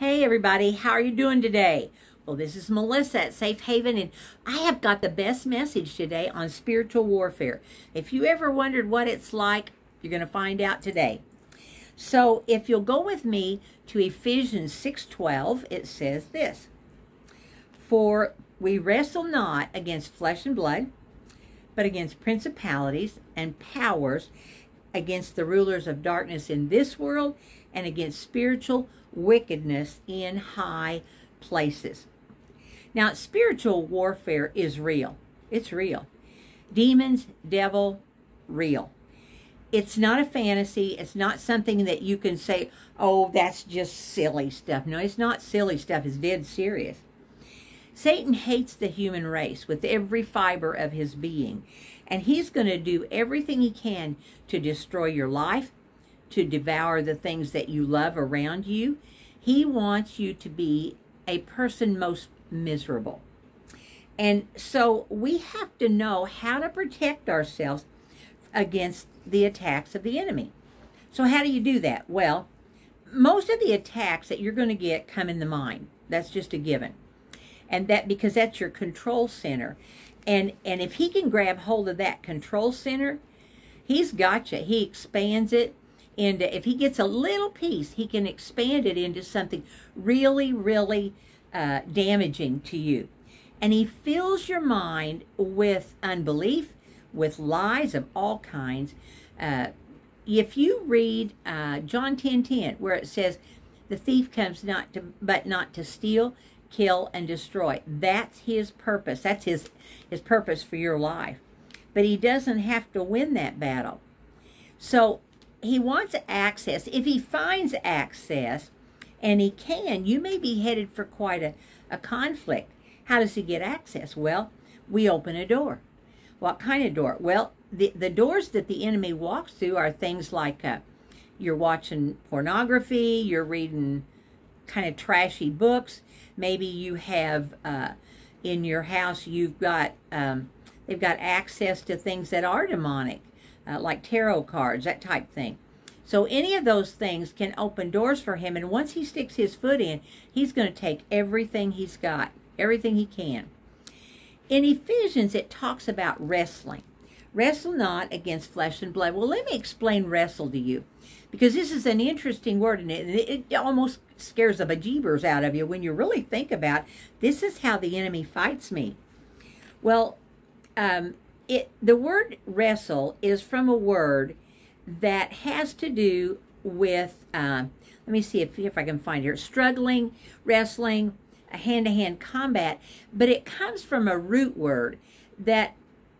Hey everybody, how are you doing today? Well, this is Melissa at Safe Haven, and I have got the best message today on spiritual warfare. If you ever wondered what it's like, you're going to find out today. So, if you'll go with me to Ephesians 6:12, it says this: "For we wrestle not against flesh and blood, but against principalities and powers, against the rulers of darkness in this world." and against spiritual wickedness in high places. Now, spiritual warfare is real. It's real. Demons, devil, real. It's not a fantasy. It's not something that you can say, oh, that's just silly stuff. No, it's not silly stuff. It's dead serious. Satan hates the human race with every fiber of his being, and he's going to do everything he can to destroy your life, to devour the things that you love around you. He wants you to be a person most miserable. And so we have to know how to protect ourselves against the attacks of the enemy. So, how do you do that? Well, most of the attacks that you're going to get come in the mind. That's just a given. And that because that's your control center. And and if he can grab hold of that control center, he's got you. He expands it into, if he gets a little piece, he can expand it into something really, really uh, damaging to you. And he fills your mind with unbelief, with lies of all kinds. Uh, if you read uh, John 10 10, where it says, the thief comes not to, but not to steal, kill, and destroy. That's his purpose. That's his, his purpose for your life. But he doesn't have to win that battle. So he wants access. If he finds access, and he can, you may be headed for quite a, a conflict. How does he get access? Well, we open a door. What kind of door? Well, the, the doors that the enemy walks through are things like uh, you're watching pornography, you're reading kind of trashy books. Maybe you have uh, in your house, you've got, um, they've got access to things that are demonic uh, like tarot cards, that type thing. So any of those things can open doors for him. And once he sticks his foot in, he's going to take everything he's got, everything he can. In Ephesians, it talks about wrestling. Wrestle not against flesh and blood. Well, let me explain wrestle to you because this is an interesting word and it, it almost scares the bejeebers out of you when you really think about this is how the enemy fights me. Well, um, it the word wrestle is from a word that has to do with uh, let me see if, if i can find here struggling wrestling hand-to-hand -hand combat but it comes from a root word that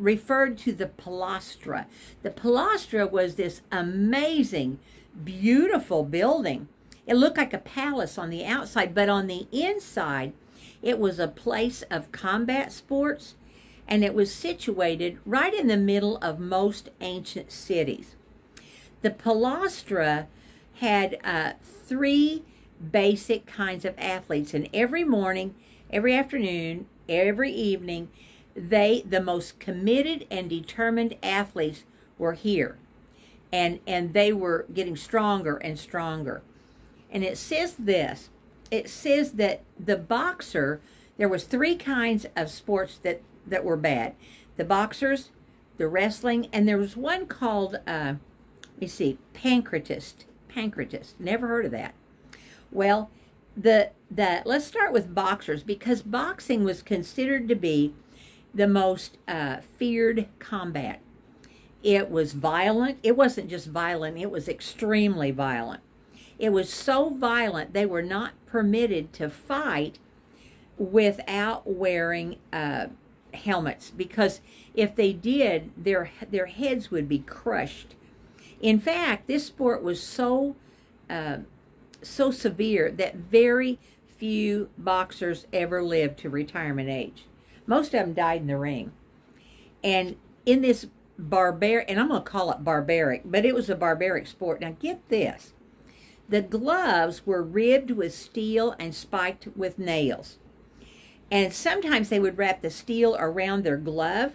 referred to the palastra the palastra was this amazing beautiful building it looked like a palace on the outside but on the inside it was a place of combat sports and it was situated right in the middle of most ancient cities. The palaestra had uh, three basic kinds of athletes, and every morning, every afternoon, every evening, they the most committed and determined athletes were here, and and they were getting stronger and stronger. And it says this: it says that the boxer there was three kinds of sports that that were bad. The boxers, the wrestling, and there was one called, uh, let me see, pancreatist. Pancreatist. Never heard of that. Well, the the let's start with boxers because boxing was considered to be the most uh, feared combat. It was violent. It wasn't just violent. It was extremely violent. It was so violent they were not permitted to fight without wearing uh, helmets because if they did, their their heads would be crushed. In fact, this sport was so uh, so severe that very few boxers ever lived to retirement age. Most of them died in the ring, and in this barbaric and I'm going to call it barbaric, but it was a barbaric sport. Now get this. The gloves were ribbed with steel and spiked with nails. And sometimes they would wrap the steel around their glove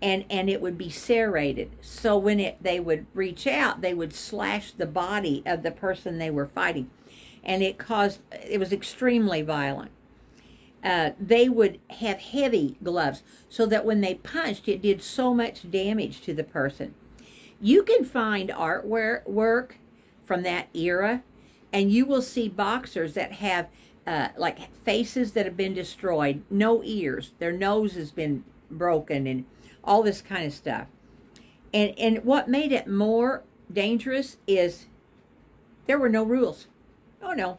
and, and it would be serrated. So when it, they would reach out, they would slash the body of the person they were fighting. And it caused, it was extremely violent. Uh, they would have heavy gloves so that when they punched, it did so much damage to the person. You can find artwork work from that era, and you will see boxers that have uh, like faces that have been destroyed, no ears, their nose has been broken, and all this kind of stuff. And and what made it more dangerous is there were no rules. Oh no,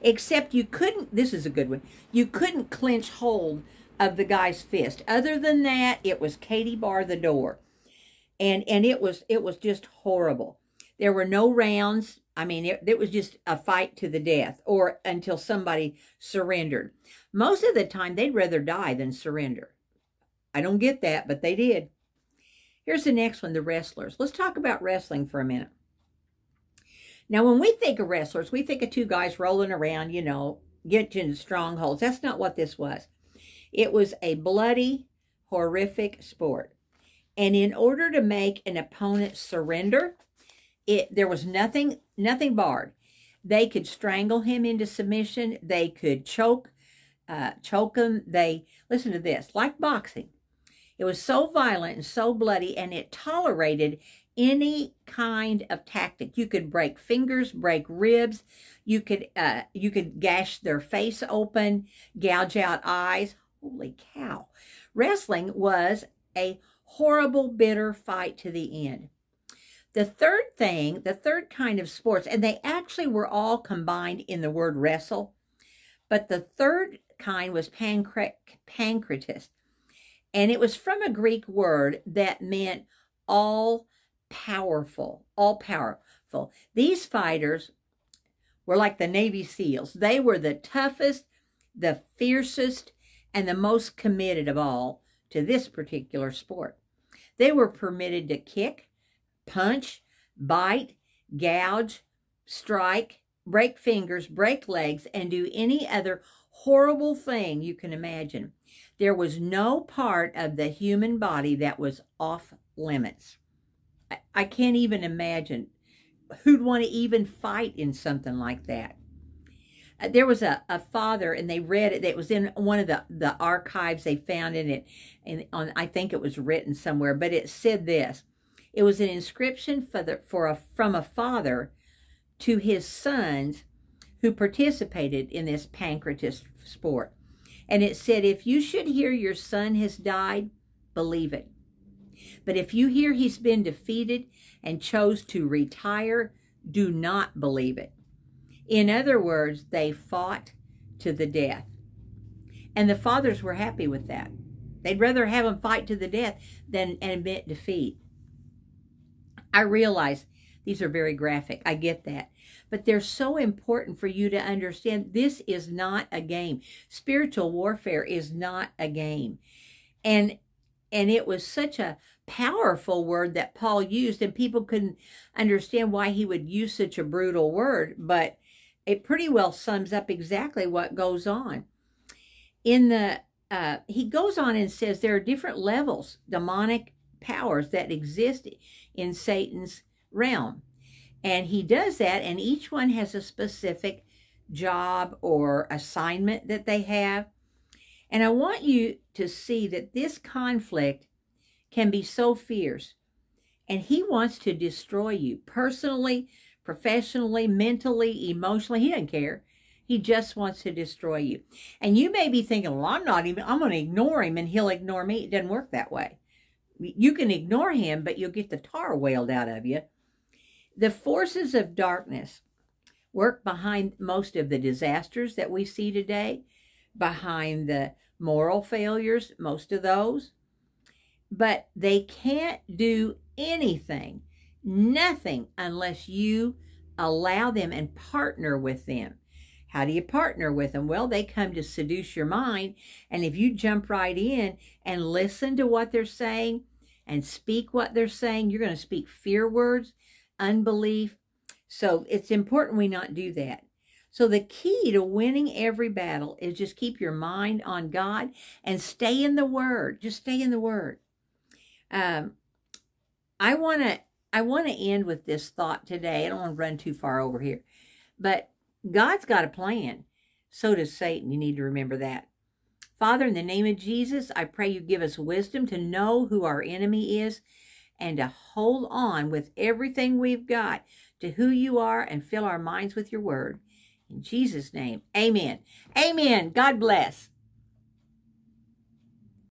except you couldn't. This is a good one. You couldn't clench hold of the guy's fist. Other than that, it was Katie bar the door, and and it was it was just horrible. There were no rounds. I mean, it, it was just a fight to the death or until somebody surrendered. Most of the time, they'd rather die than surrender. I don't get that, but they did. Here's the next one, the wrestlers. Let's talk about wrestling for a minute. Now, when we think of wrestlers, we think of two guys rolling around, you know, getting strongholds. That's not what this was. It was a bloody, horrific sport. And in order to make an opponent surrender, it there was nothing nothing barred. They could strangle him into submission. They could choke uh, choke him. They listen to this like boxing. It was so violent and so bloody, and it tolerated any kind of tactic. You could break fingers, break ribs. You could uh, you could gash their face open, gouge out eyes. Holy cow! Wrestling was a horrible, bitter fight to the end. The third thing, the third kind of sports, and they actually were all combined in the word wrestle, but the third kind was pancre- pancreatist. And it was from a Greek word that meant all powerful, all powerful. These fighters were like the Navy SEALs. They were the toughest, the fiercest, and the most committed of all to this particular sport. They were permitted to kick, punch, bite, gouge, strike, break fingers, break legs, and do any other horrible thing you can imagine. There was no part of the human body that was off limits. I, I can't even imagine who'd want to even fight in something like that. Uh, there was a, a father, and they read it. That was in one of the, the archives they found in it, and on I think it was written somewhere. But it said this: it was an inscription for the, for a, from a father to his sons who participated in this pancratist sport. And it said, if you should hear your son has died, believe it. But if you hear he's been defeated and chose to retire, do not believe it. In other words, they fought to the death. And the fathers were happy with that. They'd rather have them fight to the death than admit defeat. I realize these are very graphic. I get that. But they're so important for you to understand this is not a game. Spiritual warfare is not a game. And and it was such a powerful word that Paul used and people couldn't understand why he would use such a brutal word, but it pretty well sums up exactly what goes on. In the uh, he goes on and says there are different levels demonic powers that exist in Satan's realm. And he does that, and each one has a specific job or assignment that they have. And I want you to see that this conflict can be so fierce. And he wants to destroy you personally, professionally, mentally, emotionally. He doesn't care. He just wants to destroy you. And you may be thinking, well, I'm not even, I'm going to ignore him and he'll ignore me. It doesn't work that way. You can ignore him, but you'll get the tar wailed out of you. The forces of darkness work behind most of the disasters that we see today, behind the moral failures, most of those. But they can't do anything, nothing, unless you allow them and partner with them. How do you partner with them? Well, they come to seduce your mind. And if you jump right in and listen to what they're saying and speak what they're saying, you're going to speak fear words, unbelief. So it's important we not do that. So the key to winning every battle is just keep your mind on God and stay in the Word. Just stay in the Word. Um, I want to I want to end with this thought today. I don't want to run too far over here, but God's got a plan. So does Satan. You need to remember that. Father, in the name of Jesus, I pray you give us wisdom to know who our enemy is and to hold on with everything we've got to who you are and fill our minds with your word. In Jesus' name, amen. Amen. God bless.